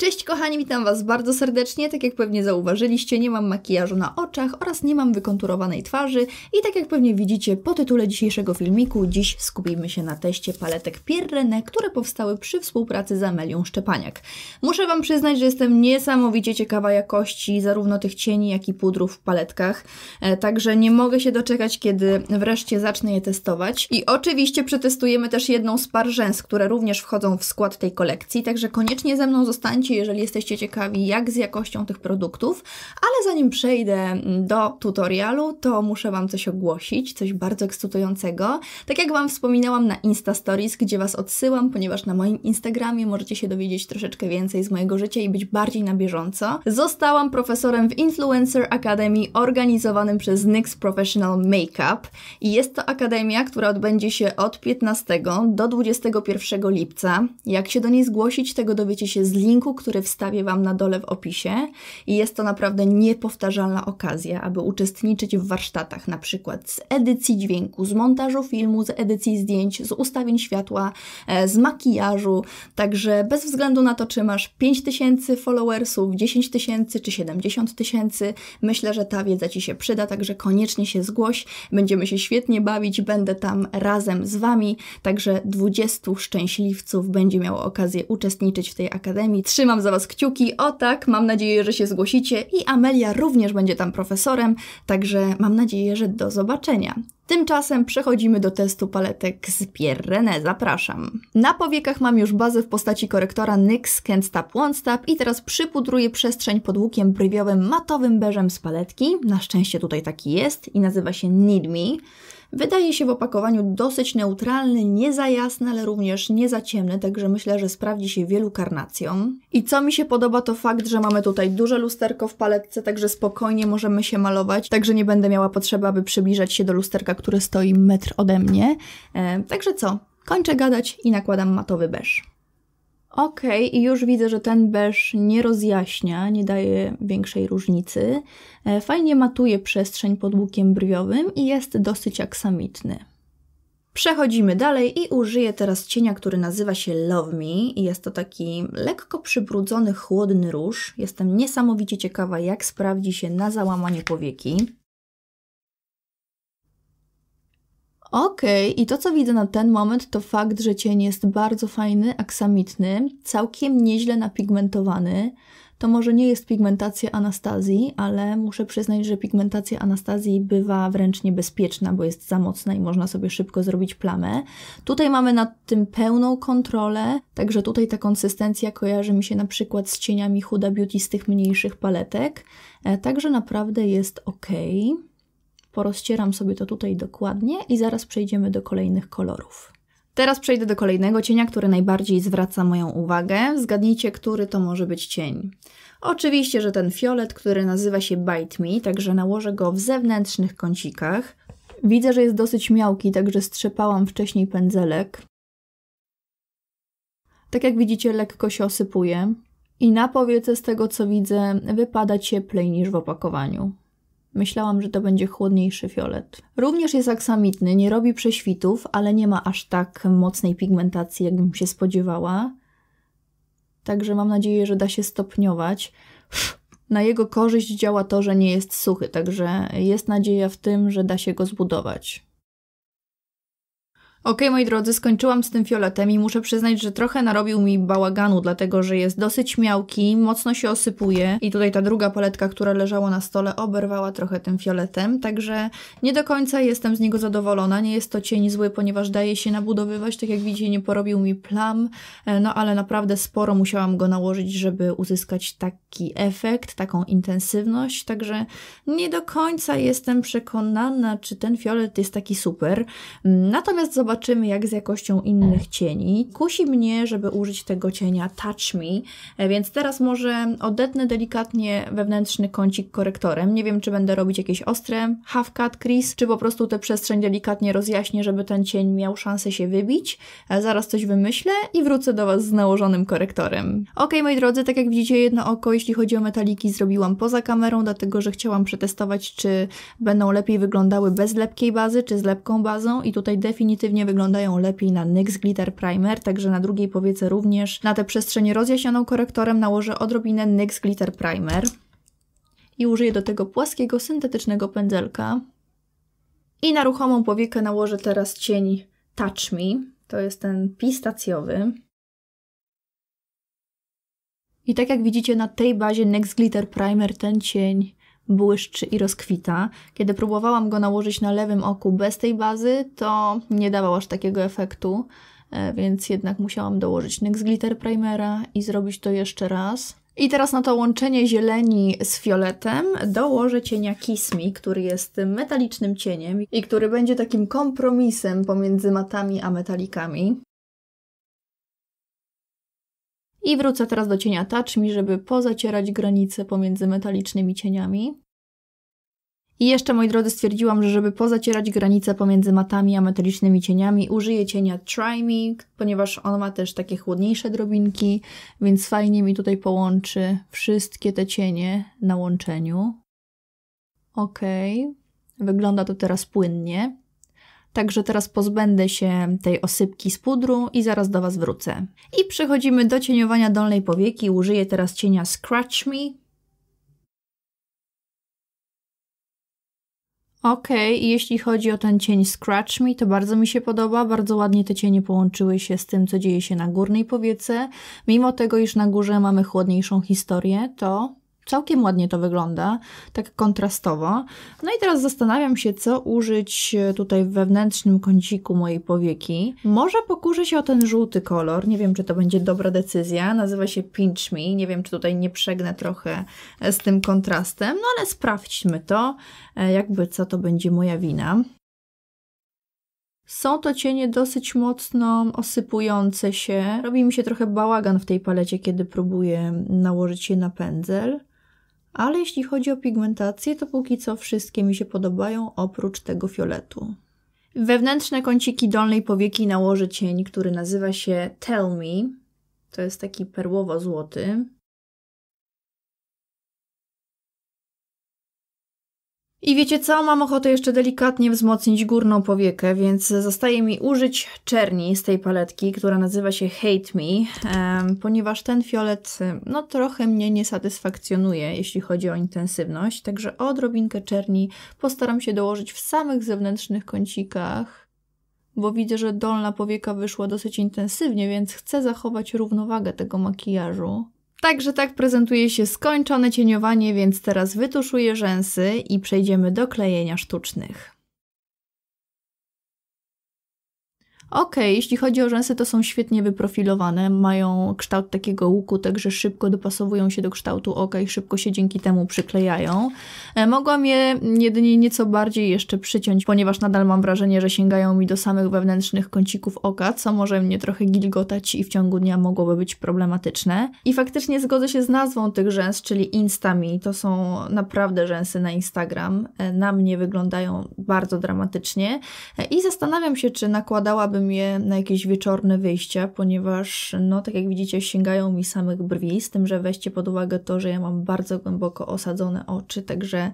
Cześć kochani, witam Was bardzo serdecznie. Tak jak pewnie zauważyliście, nie mam makijażu na oczach oraz nie mam wykonturowanej twarzy. I tak jak pewnie widzicie po tytule dzisiejszego filmiku, dziś skupimy się na teście paletek Pierrene, które powstały przy współpracy z Amelią Szczepaniak. Muszę Wam przyznać, że jestem niesamowicie ciekawa jakości zarówno tych cieni, jak i pudrów w paletkach. E, także nie mogę się doczekać, kiedy wreszcie zacznę je testować. I oczywiście przetestujemy też jedną z par rzęs, które również wchodzą w skład tej kolekcji, także koniecznie ze mną zostańcie jeżeli jesteście ciekawi, jak z jakością tych produktów. Ale zanim przejdę do tutorialu, to muszę Wam coś ogłosić, coś bardzo ekscytującego. Tak jak Wam wspominałam na Insta Stories, gdzie Was odsyłam, ponieważ na moim Instagramie możecie się dowiedzieć troszeczkę więcej z mojego życia i być bardziej na bieżąco. Zostałam profesorem w Influencer Academy organizowanym przez NYX Professional Makeup i jest to akademia, która odbędzie się od 15 do 21 lipca. Jak się do niej zgłosić, tego dowiecie się z linku, który wstawię Wam na dole w opisie. I jest to naprawdę niepowtarzalna okazja, aby uczestniczyć w warsztatach na przykład z edycji dźwięku, z montażu filmu, z edycji zdjęć, z ustawień światła, e, z makijażu. Także bez względu na to, czy masz 5 tysięcy followersów, 10 tysięcy czy 70 tysięcy, myślę, że ta wiedza Ci się przyda, także koniecznie się zgłoś. Będziemy się świetnie bawić, będę tam razem z Wami. Także 20 szczęśliwców będzie miało okazję uczestniczyć w tej akademii. Trzymam Trzymam za Was kciuki, o tak, mam nadzieję, że się zgłosicie i Amelia również będzie tam profesorem, także mam nadzieję, że do zobaczenia. Tymczasem przechodzimy do testu paletek z Pierre zapraszam. Na powiekach mam już bazę w postaci korektora NYX Can't Stop One Stop i teraz przypudruję przestrzeń pod łukiem brywiowym matowym beżem z paletki, na szczęście tutaj taki jest i nazywa się Need Me. Wydaje się w opakowaniu dosyć neutralny, nie za jasny, ale również nie za ciemny, także myślę, że sprawdzi się wielu karnacjom. I co mi się podoba to fakt, że mamy tutaj duże lusterko w paletce, także spokojnie możemy się malować, także nie będę miała potrzeby, aby przybliżać się do lusterka, które stoi metr ode mnie. E, także co, kończę gadać i nakładam matowy beż. Okej, okay, i już widzę, że ten beż nie rozjaśnia, nie daje większej różnicy. E, fajnie matuje przestrzeń pod łukiem brwiowym i jest dosyć aksamitny. Przechodzimy dalej i użyję teraz cienia, który nazywa się Love Me. Jest to taki lekko przybrudzony, chłodny róż. Jestem niesamowicie ciekawa, jak sprawdzi się na załamanie powieki. Okej, okay. i to co widzę na ten moment to fakt, że cień jest bardzo fajny, aksamitny, całkiem nieźle napigmentowany. To może nie jest pigmentacja Anastazji, ale muszę przyznać, że pigmentacja Anastazji bywa wręcz niebezpieczna, bo jest za mocna i można sobie szybko zrobić plamę. Tutaj mamy nad tym pełną kontrolę, także tutaj ta konsystencja kojarzy mi się na przykład z cieniami Huda Beauty z tych mniejszych paletek, e, także naprawdę jest ok. Porozcieram sobie to tutaj dokładnie i zaraz przejdziemy do kolejnych kolorów. Teraz przejdę do kolejnego cienia, który najbardziej zwraca moją uwagę. Zgadnijcie, który to może być cień. Oczywiście, że ten fiolet, który nazywa się Bite Me, także nałożę go w zewnętrznych kącikach. Widzę, że jest dosyć miałki, także strzepałam wcześniej pędzelek. Tak jak widzicie, lekko się osypuje. I na powiece, z tego co widzę, wypada cieplej niż w opakowaniu. Myślałam, że to będzie chłodniejszy fiolet. Również jest aksamitny, nie robi prześwitów, ale nie ma aż tak mocnej pigmentacji, jakbym się spodziewała. Także mam nadzieję, że da się stopniować. Na jego korzyść działa to, że nie jest suchy, także jest nadzieja w tym, że da się go zbudować. Okej, okay, moi drodzy, skończyłam z tym fioletem i muszę przyznać, że trochę narobił mi bałaganu, dlatego że jest dosyć miałki, mocno się osypuje i tutaj ta druga paletka, która leżała na stole, oberwała trochę tym fioletem, także nie do końca jestem z niego zadowolona. Nie jest to cień zły, ponieważ daje się nabudowywać, tak jak widzicie, nie porobił mi plam, e, no ale naprawdę sporo musiałam go nałożyć, żeby uzyskać taki efekt, taką intensywność, także nie do końca jestem przekonana, czy ten fiolet jest taki super. Mm, natomiast zobaczmy, zobaczymy jak z jakością innych cieni. Kusi mnie, żeby użyć tego cienia Touch Me, e, więc teraz może odetnę delikatnie wewnętrzny kącik korektorem. Nie wiem, czy będę robić jakieś ostre half cut crease, czy po prostu tę przestrzeń delikatnie rozjaśnię, żeby ten cień miał szansę się wybić. E, zaraz coś wymyślę i wrócę do Was z nałożonym korektorem. Ok, moi drodzy, tak jak widzicie, jedno oko, jeśli chodzi o metaliki, zrobiłam poza kamerą, dlatego że chciałam przetestować, czy będą lepiej wyglądały bez lepkiej bazy, czy z lepką bazą i tutaj definitywnie pewnie wyglądają lepiej na NYX Glitter Primer, także na drugiej powiece również na tę przestrzeń rozjaśnioną korektorem nałożę odrobinę NYX Glitter Primer i użyję do tego płaskiego, syntetycznego pędzelka. I na ruchomą powiekę nałożę teraz cień Touch Me, to jest ten pistacjowy. I tak jak widzicie na tej bazie NYX Glitter Primer ten cień błyszczy i rozkwita. Kiedy próbowałam go nałożyć na lewym oku bez tej bazy, to nie dawał aż takiego efektu, e, więc jednak musiałam dołożyć NYX Glitter Primera i zrobić to jeszcze raz. I teraz na to łączenie zieleni z fioletem dołożę cienia Kiss Me, który jest metalicznym cieniem i który będzie takim kompromisem pomiędzy matami a metalikami. I wrócę teraz do cienia Touch Me, żeby pozacierać granice pomiędzy metalicznymi cieniami. I jeszcze, moi drodzy, stwierdziłam, że żeby pozacierać granice pomiędzy matami a metalicznymi cieniami, użyję cienia Try Me, ponieważ on ma też takie chłodniejsze drobinki, więc fajnie mi tutaj połączy wszystkie te cienie na łączeniu. Ok, wygląda to teraz płynnie. Także teraz pozbędę się tej osypki z pudru i zaraz do Was wrócę. I przechodzimy do cieniowania dolnej powieki. Użyję teraz cienia Scratch Me. Ok, jeśli chodzi o ten cień Scratch Me, to bardzo mi się podoba. Bardzo ładnie te cienie połączyły się z tym, co dzieje się na górnej powiece. Mimo tego, iż na górze mamy chłodniejszą historię, to Całkiem ładnie to wygląda, tak kontrastowo. No i teraz zastanawiam się, co użyć e, tutaj w wewnętrznym kąciku mojej powieki. Może pokurzę się o ten żółty kolor, nie wiem, czy to będzie dobra decyzja. Nazywa się Pinch Me, nie wiem, czy tutaj nie przegnę trochę e, z tym kontrastem, no ale sprawdźmy to, e, jakby co to będzie moja wina. Są to cienie dosyć mocno osypujące się. Robi mi się trochę bałagan w tej palecie, kiedy próbuję nałożyć je na pędzel. Ale jeśli chodzi o pigmentację, to póki co wszystkie mi się podobają, oprócz tego fioletu. Wewnętrzne kąciki dolnej powieki nałożę cień, który nazywa się Tell Me. To jest taki perłowo-złoty. I wiecie co, mam ochotę jeszcze delikatnie wzmocnić górną powiekę, więc zostaje mi użyć czerni z tej paletki, która nazywa się Hate Me, ponieważ ten fiolet no trochę mnie nie satysfakcjonuje, jeśli chodzi o intensywność, także odrobinkę czerni postaram się dołożyć w samych zewnętrznych kącikach, bo widzę, że dolna powieka wyszła dosyć intensywnie, więc chcę zachować równowagę tego makijażu. Także tak prezentuje się skończone cieniowanie, więc teraz wytuszuję rzęsy i przejdziemy do klejenia sztucznych. Okej, okay, jeśli chodzi o rzęsy, to są świetnie wyprofilowane, mają kształt takiego łuku, także szybko dopasowują się do kształtu oka i szybko się dzięki temu przyklejają. E, mogłam je jedynie nieco bardziej jeszcze przyciąć, ponieważ nadal mam wrażenie, że sięgają mi do samych wewnętrznych kącików oka, co może mnie trochę gilgotać i w ciągu dnia mogłoby być problematyczne. I faktycznie zgodzę się z nazwą tych rzęs, czyli Instami. To są naprawdę rzęsy na Instagram. E, na mnie wyglądają bardzo dramatycznie e, i zastanawiam się, czy nakładałabym je na jakieś wieczorne wyjścia, ponieważ, no tak jak widzicie, sięgają mi samych brwi, z tym, że weźcie pod uwagę to, że ja mam bardzo głęboko osadzone oczy, także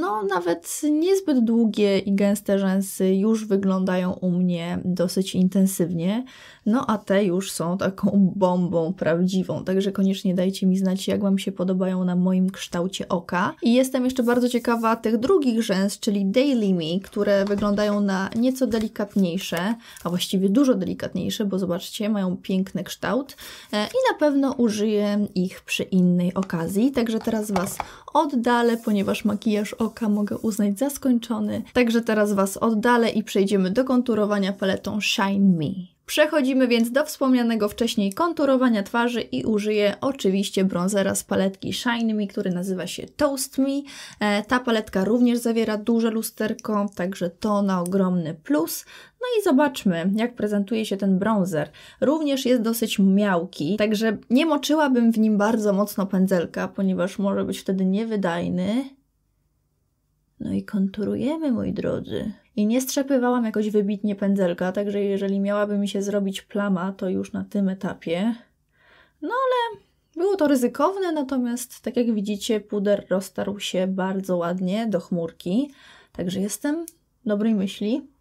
no nawet niezbyt długie i gęste rzęsy już wyglądają u mnie dosyć intensywnie, no a te już są taką bombą prawdziwą, także koniecznie dajcie mi znać, jak Wam się podobają na moim kształcie oka. I jestem jeszcze bardzo ciekawa tych drugich rzęs, czyli Daily Me, które wyglądają na nieco delikatniejsze a właściwie dużo delikatniejsze, bo zobaczcie, mają piękny kształt e, i na pewno użyję ich przy innej okazji. Także teraz Was oddalę, ponieważ makijaż oka mogę uznać za skończony. Także teraz Was oddalę i przejdziemy do konturowania paletą Shine Me. Przechodzimy więc do wspomnianego wcześniej konturowania twarzy i użyję oczywiście bronzera z paletki Shine Me, który nazywa się Toast Me. E, ta paletka również zawiera duże lusterko, także to na ogromny plus. No i zobaczmy, jak prezentuje się ten bronzer. Również jest dosyć miałki, także nie moczyłabym w nim bardzo mocno pędzelka, ponieważ może być wtedy niewydajny. No i konturujemy, moi drodzy i nie strzepywałam jakoś wybitnie pędzelka, także jeżeli miałaby mi się zrobić plama, to już na tym etapie. No ale było to ryzykowne, natomiast tak jak widzicie, puder roztarł się bardzo ładnie do chmurki, także jestem dobrej myśli.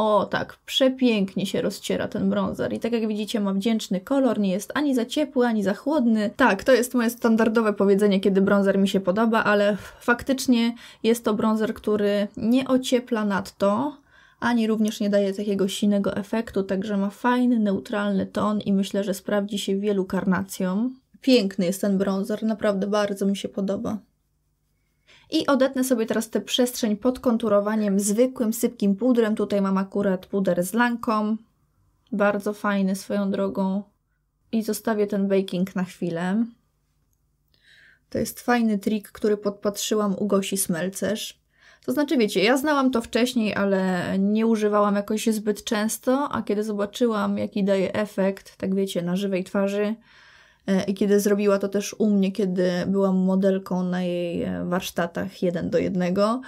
O tak, przepięknie się rozciera ten bronzer i tak jak widzicie ma wdzięczny kolor, nie jest ani za ciepły, ani za chłodny. Tak, to jest moje standardowe powiedzenie, kiedy bronzer mi się podoba, ale faktycznie jest to bronzer, który nie ociepla nadto, ani również nie daje takiego sinego efektu, także ma fajny, neutralny ton i myślę, że sprawdzi się wielu karnacjom. Piękny jest ten bronzer, naprawdę bardzo mi się podoba. I odetnę sobie teraz tę przestrzeń pod konturowaniem zwykłym, sypkim pudrem. Tutaj mam akurat puder z Lanką. Bardzo fajny swoją drogą. I zostawię ten baking na chwilę. To jest fajny trik, który podpatrzyłam u Gosi Smelcerz. To znaczy, wiecie, ja znałam to wcześniej, ale nie używałam jakoś zbyt często, a kiedy zobaczyłam, jaki daje efekt, tak wiecie, na żywej twarzy, E, I kiedy zrobiła to też u mnie, kiedy byłam modelką na jej e, warsztatach jeden do jednego,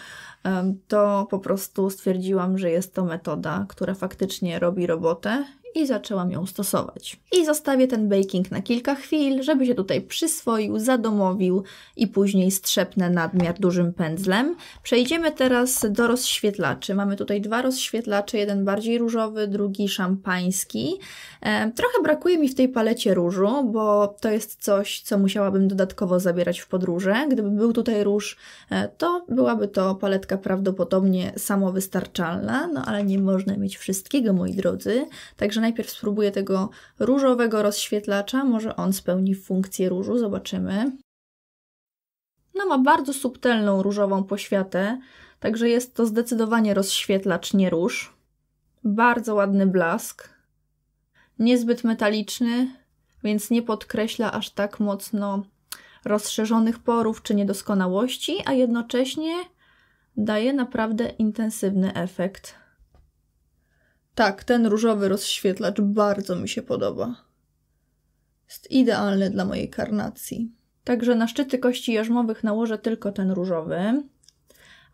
to po prostu stwierdziłam, że jest to metoda, która faktycznie robi robotę i zaczęłam ją stosować. I zostawię ten baking na kilka chwil, żeby się tutaj przyswoił, zadomowił i później strzepnę nadmiar dużym pędzlem. Przejdziemy teraz do rozświetlaczy. Mamy tutaj dwa rozświetlacze, jeden bardziej różowy, drugi szampański. E, trochę brakuje mi w tej palecie różu, bo to jest coś, co musiałabym dodatkowo zabierać w podróże. Gdyby był tutaj róż, e, to byłaby to paletka prawdopodobnie samowystarczalna, no ale nie można mieć wszystkiego, moi drodzy. Także że najpierw spróbuję tego różowego rozświetlacza, może on spełni funkcję różu, zobaczymy. No ma bardzo subtelną różową poświatę, także jest to zdecydowanie rozświetlacz, nie róż. Bardzo ładny blask, niezbyt metaliczny, więc nie podkreśla aż tak mocno rozszerzonych porów czy niedoskonałości, a jednocześnie daje naprawdę intensywny efekt. Tak, ten różowy rozświetlacz bardzo mi się podoba. Jest idealny dla mojej karnacji. Także na szczyty kości jarzmowych nałożę tylko ten różowy,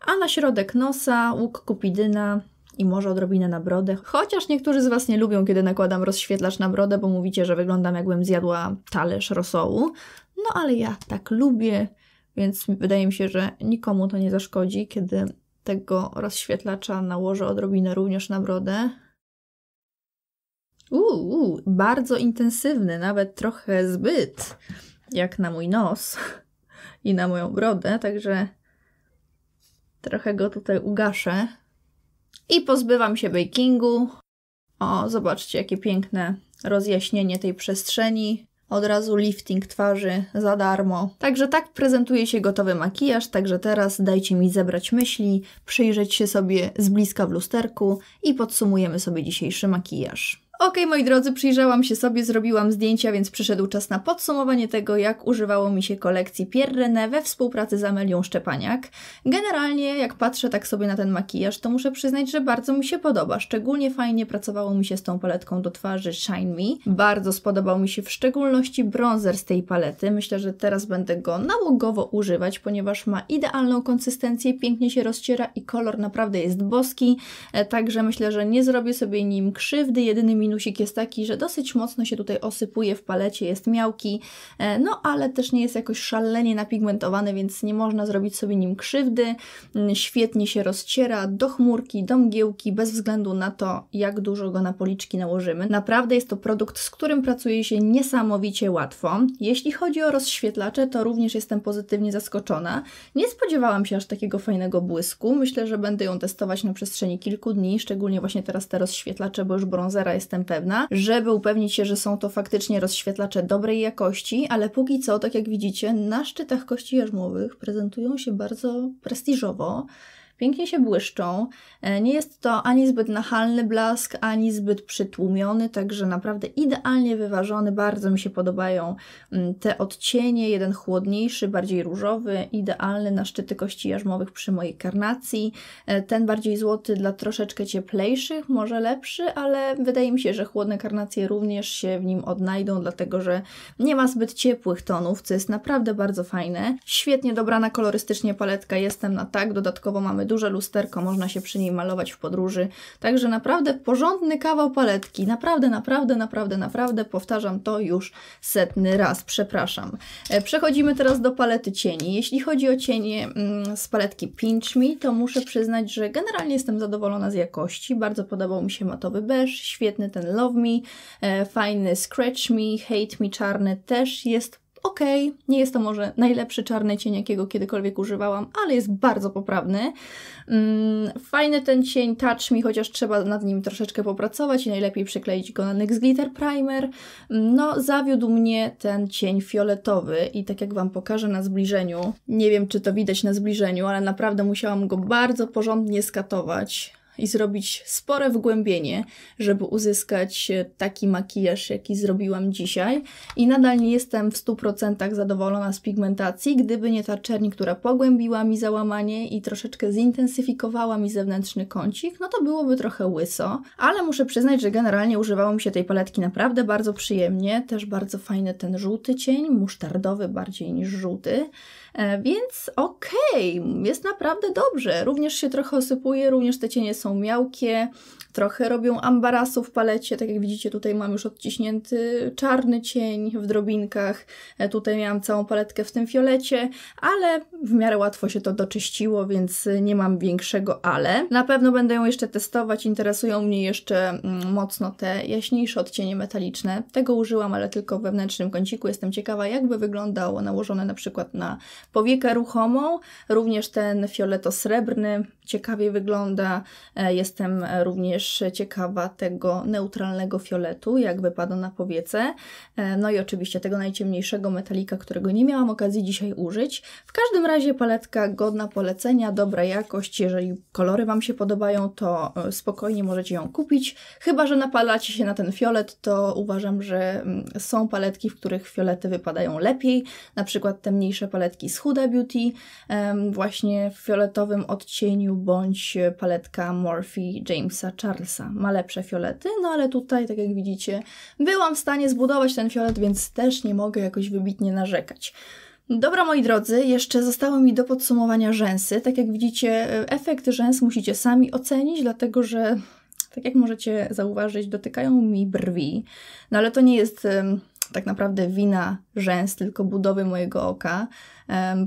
a na środek nosa łuk kupidyna i może odrobinę na brodę. Chociaż niektórzy z Was nie lubią, kiedy nakładam rozświetlacz na brodę, bo mówicie, że wyglądam jakbym zjadła talerz rosołu. No ale ja tak lubię, więc wydaje mi się, że nikomu to nie zaszkodzi, kiedy tego rozświetlacza nałożę odrobinę również na brodę. Uuu, bardzo intensywny, nawet trochę zbyt, jak na mój nos i na moją brodę, także trochę go tutaj ugaszę. I pozbywam się bakingu. O, zobaczcie, jakie piękne rozjaśnienie tej przestrzeni. Od razu lifting twarzy za darmo. Także tak prezentuje się gotowy makijaż, także teraz dajcie mi zebrać myśli, przyjrzeć się sobie z bliska w lusterku i podsumujemy sobie dzisiejszy makijaż. Okej, okay, moi drodzy, przyjrzałam się sobie, zrobiłam zdjęcia, więc przyszedł czas na podsumowanie tego, jak używało mi się kolekcji Pierre René we współpracy z Amelią Szczepaniak. Generalnie, jak patrzę tak sobie na ten makijaż, to muszę przyznać, że bardzo mi się podoba. Szczególnie fajnie pracowało mi się z tą paletką do twarzy Shine Me. Bardzo spodobał mi się w szczególności bronzer z tej palety. Myślę, że teraz będę go nałogowo używać, ponieważ ma idealną konsystencję, pięknie się rozciera i kolor naprawdę jest boski, e, także myślę, że nie zrobię sobie nim krzywdy, jedynymi minusik jest taki, że dosyć mocno się tutaj osypuje w palecie, jest miałki, e, no ale też nie jest jakoś szalenie napigmentowany, więc nie można zrobić sobie nim krzywdy. Mm, świetnie się rozciera do chmurki, do mgiełki, bez względu na to, jak dużo go na policzki nałożymy. Naprawdę jest to produkt, z którym pracuje się niesamowicie łatwo. Jeśli chodzi o rozświetlacze, to również jestem pozytywnie zaskoczona. Nie spodziewałam się aż takiego fajnego błysku. Myślę, że będę ją testować na przestrzeni kilku dni, szczególnie właśnie teraz te rozświetlacze, bo już brązera jestem jestem pewna, żeby upewnić się, że są to faktycznie rozświetlacze dobrej jakości, ale póki co, tak jak widzicie, na szczytach kości jarzmowych prezentują się bardzo prestiżowo pięknie się błyszczą. E, nie jest to ani zbyt nachalny blask, ani zbyt przytłumiony, także naprawdę idealnie wyważony. Bardzo mi się podobają mm, te odcienie, jeden chłodniejszy, bardziej różowy, idealny na szczyty kości jarzmowych przy mojej karnacji. E, ten bardziej złoty dla troszeczkę cieplejszych, może lepszy, ale wydaje mi się, że chłodne karnacje również się w nim odnajdą, dlatego że nie ma zbyt ciepłych tonów, co jest naprawdę bardzo fajne. Świetnie dobrana kolorystycznie paletka, jestem na tak. Dodatkowo mamy duże lusterko, można się przy niej malować w podróży. Także naprawdę porządny kawał paletki. Naprawdę, naprawdę, naprawdę, naprawdę. Powtarzam to już setny raz, przepraszam. E, przechodzimy teraz do palety cieni. Jeśli chodzi o cienie mm, z paletki Pinch Me, to muszę przyznać, że generalnie jestem zadowolona z jakości. Bardzo podobał mi się matowy beż, świetny ten Love Me, e, fajny Scratch Me, Hate Me czarny też jest okej, okay, nie jest to może najlepszy czarny cień, jakiego kiedykolwiek używałam, ale jest bardzo poprawny. Mm, fajny ten cień Touch Me, chociaż trzeba nad nim troszeczkę popracować i najlepiej przykleić go na NYX Glitter Primer. Mm, no, zawiódł mnie ten cień fioletowy i tak jak Wam pokażę na zbliżeniu, nie wiem czy to widać na zbliżeniu, ale naprawdę musiałam go bardzo porządnie skatować i zrobić spore wgłębienie, żeby uzyskać e, taki makijaż, jaki zrobiłam dzisiaj. I nadal nie jestem w 100% zadowolona z pigmentacji, gdyby nie ta czerni, która pogłębiła mi załamanie i troszeczkę zintensyfikowała mi zewnętrzny kącik, no to byłoby trochę łyso. Ale muszę przyznać, że generalnie używało mi się tej paletki naprawdę bardzo przyjemnie. Też bardzo fajny ten żółty cień, musztardowy bardziej niż żółty. E, więc okej, okay, jest naprawdę dobrze. Również się trochę osypuje, również te cienie są miałkie, trochę robią ambarasu w palecie, tak jak widzicie tutaj mam już odciśnięty czarny cień w drobinkach, e, tutaj miałam całą paletkę w tym fiolecie, ale w miarę łatwo się to doczyściło, więc nie mam większego ale. Na pewno będę ją jeszcze testować, interesują mnie jeszcze mm, mocno te jaśniejsze odcienie metaliczne. Tego użyłam, ale tylko w wewnętrznym kąciku, jestem ciekawa jakby wyglądało nałożone na przykład na powiekę ruchomą, również ten fioleto-srebrny ciekawie wygląda, e, jestem również też ciekawa tego neutralnego fioletu, jak wypada na powiece. E, no i oczywiście tego najciemniejszego metalika, którego nie miałam okazji dzisiaj użyć. W każdym razie paletka godna polecenia, dobra jakość. Jeżeli kolory Wam się podobają, to e, spokojnie możecie ją kupić. Chyba, że napalacie się na ten fiolet, to uważam, że mm, są paletki, w których fiolety wypadają lepiej. Na przykład te mniejsze paletki z Huda Beauty, właśnie w fioletowym odcieniu, bądź paletka Morphe Jamesa Charles Marsa. Ma lepsze fiolety, no ale tutaj, tak jak widzicie, byłam w stanie zbudować ten fiolet, więc też nie mogę jakoś wybitnie narzekać. Dobra, moi drodzy, jeszcze zostało mi do podsumowania rzęsy. Tak jak widzicie, e, efekt rzęs musicie sami ocenić, dlatego że, tak jak możecie zauważyć, dotykają mi brwi. No ale to nie jest tak naprawdę wina rzęs, tylko budowy mojego oka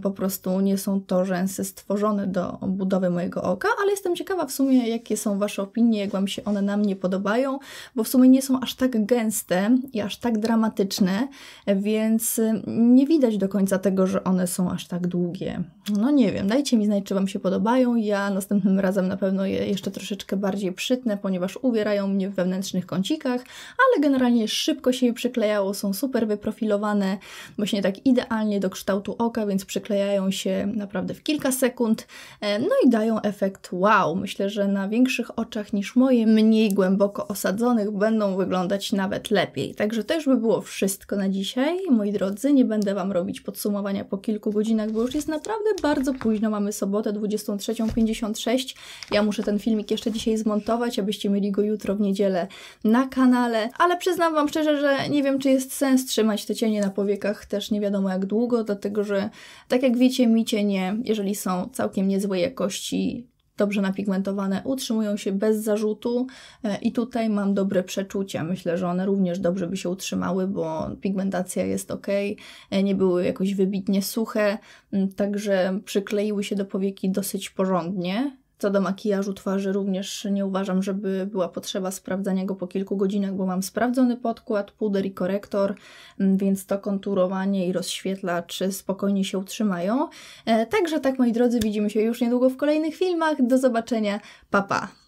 po prostu nie są to rzęsy stworzone do budowy mojego oka, ale jestem ciekawa w sumie, jakie są Wasze opinie, jak Wam się one na mnie podobają, bo w sumie nie są aż tak gęste i aż tak dramatyczne, więc nie widać do końca tego, że one są aż tak długie. No nie wiem, dajcie mi znać, czy Wam się podobają. Ja następnym razem na pewno je jeszcze troszeczkę bardziej przytnę, ponieważ uwierają mnie w wewnętrznych kącikach, ale generalnie szybko się je przyklejało, są super wyprofilowane, właśnie tak idealnie do kształtu oka, więc przyklejają się naprawdę w kilka sekund, e, no i dają efekt wow. Myślę, że na większych oczach niż moje, mniej głęboko osadzonych, będą wyglądać nawet lepiej. Także to już by było wszystko na dzisiaj, moi drodzy. Nie będę Wam robić podsumowania po kilku godzinach, bo już jest naprawdę bardzo późno. Mamy sobotę 23.56. Ja muszę ten filmik jeszcze dzisiaj zmontować, abyście mieli go jutro w niedzielę na kanale, ale przyznam Wam szczerze, że nie wiem, czy jest sens trzymać te cienie na powiekach też nie wiadomo jak długo, dlatego że tak jak wiecie, nie, jeżeli są całkiem niezłej jakości, dobrze napigmentowane, utrzymują się bez zarzutu e, i tutaj mam dobre przeczucia. Myślę, że one również dobrze by się utrzymały, bo pigmentacja jest ok, e, nie były jakoś wybitnie suche, także przykleiły się do powieki dosyć porządnie. Co do makijażu twarzy, również nie uważam, żeby była potrzeba sprawdzania go po kilku godzinach, bo mam sprawdzony podkład, puder i korektor, mm, więc to konturowanie i rozświetlacz spokojnie się utrzymają. E, także tak, moi drodzy, widzimy się już niedługo w kolejnych filmach. Do zobaczenia, papa! Pa.